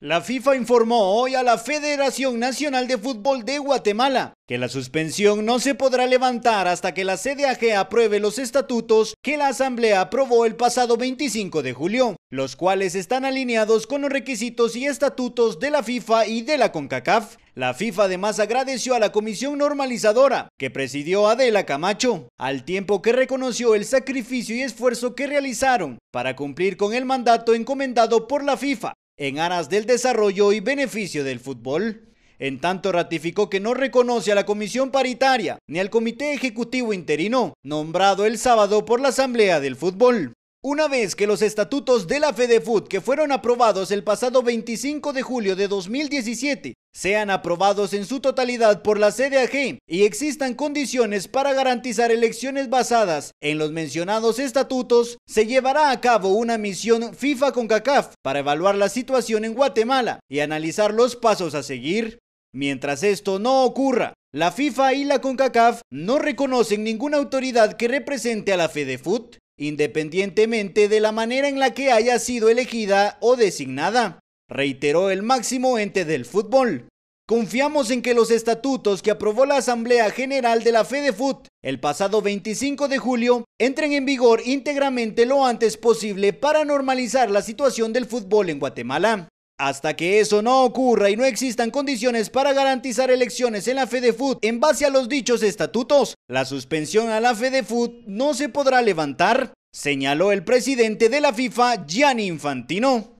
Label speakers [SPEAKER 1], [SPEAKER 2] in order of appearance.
[SPEAKER 1] La FIFA informó hoy a la Federación Nacional de Fútbol de Guatemala que la suspensión no se podrá levantar hasta que la CDAG apruebe los estatutos que la Asamblea aprobó el pasado 25 de julio, los cuales están alineados con los requisitos y estatutos de la FIFA y de la CONCACAF. La FIFA además agradeció a la comisión normalizadora que presidió Adela Camacho, al tiempo que reconoció el sacrificio y esfuerzo que realizaron para cumplir con el mandato encomendado por la FIFA en aras del desarrollo y beneficio del fútbol. En tanto ratificó que no reconoce a la comisión paritaria ni al comité ejecutivo interino nombrado el sábado por la Asamblea del Fútbol. Una vez que los estatutos de la FedeFood que fueron aprobados el pasado 25 de julio de 2017 sean aprobados en su totalidad por la CDAG y existan condiciones para garantizar elecciones basadas en los mencionados estatutos, se llevará a cabo una misión FIFA CONCACAF para evaluar la situación en Guatemala y analizar los pasos a seguir. Mientras esto no ocurra, la FIFA y la CONCACAF no reconocen ninguna autoridad que represente a la FedeFood independientemente de la manera en la que haya sido elegida o designada, reiteró el máximo ente del fútbol. Confiamos en que los estatutos que aprobó la Asamblea General de la FEDEFUT el pasado 25 de julio entren en vigor íntegramente lo antes posible para normalizar la situación del fútbol en Guatemala. Hasta que eso no ocurra y no existan condiciones para garantizar elecciones en la FedeFood en base a los dichos estatutos, la suspensión a la FedeFood no se podrá levantar, señaló el presidente de la FIFA, Gianni Infantino.